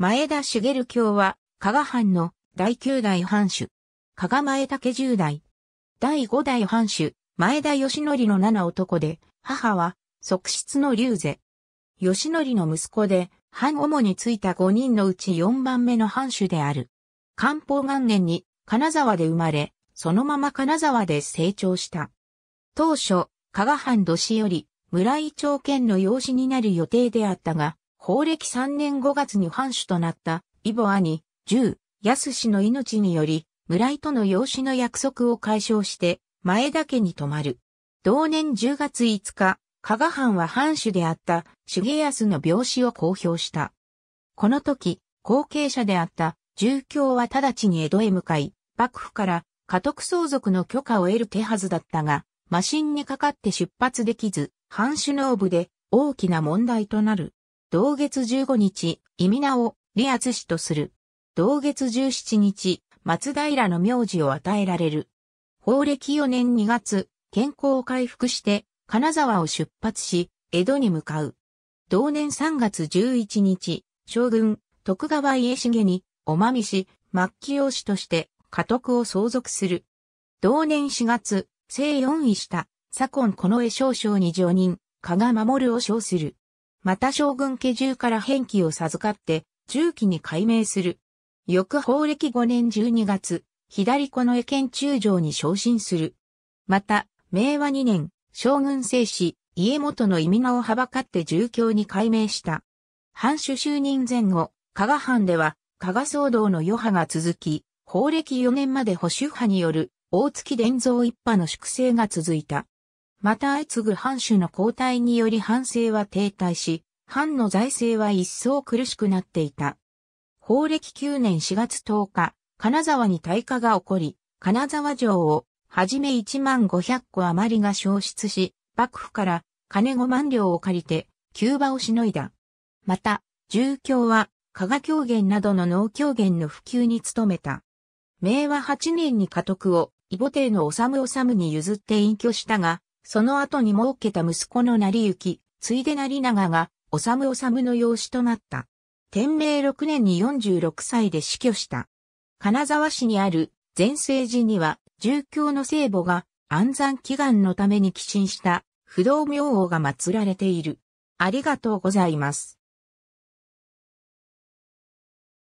前田茂卿は、加賀藩の第九代藩主。加賀前竹十代。第五代藩主、前田義則の七男で、母は、側室の龍瀬。義則の息子で、藩主についた五人のうち四番目の藩主である。漢方元年に、金沢で生まれ、そのまま金沢で成長した。当初、加賀藩年寄より、村井町県の養子になる予定であったが、法暦3年5月に藩主となった、イボ兄、十、安氏の命により、村井との養子の約束を解消して、前田家に泊まる。同年10月5日、加賀藩は藩主であった重康の病死を公表した。この時、後継者であった従教は直ちに江戸へ向かい、幕府から家督相続の許可を得る手はずだったが、魔神にかかって出発できず、藩主の部で大きな問題となる。同月15日、イミナをリアツ氏とする。同月17日、松平の名字を与えられる。法暦4年2月、健康を回復して、金沢を出発し、江戸に向かう。同年3月11日、将軍、徳川家重に、おまみし、末期養子として、家督を相続する。同年4月、正四位した、左近近衛少将に上任、加賀守を称する。また将軍家中から返記を授かって、重機に改名する。翌法暦5年12月、左子の江県中将に昇進する。また、明和2年、将軍聖止、家元の意味名をはばかって重教に改名した。藩主就任前後、加賀藩では、加賀騒動の余波が続き、法暦4年まで保守派による、大月伝蔵一派の粛清が続いた。また相次ぐ藩主の交代により藩政は停滞し、藩の財政は一層苦しくなっていた。法暦9年4月10日、金沢に大火が起こり、金沢城をはじめ1万500個余りが消失し、幕府から金5万両を借りて、急場をしのいだ。また、住教は、加賀狂言などの農狂言の普及に努めた。明和8年に家督を、異母帝の治治に譲って隠居したが、その後に設けた息子の成行、ついで成長が、治治の養子となった。天明6年に46歳で死去した。金沢市にある全盛寺には、住教の聖母が安産祈願のために寄進した不動明王が祀られている。ありがとうございます。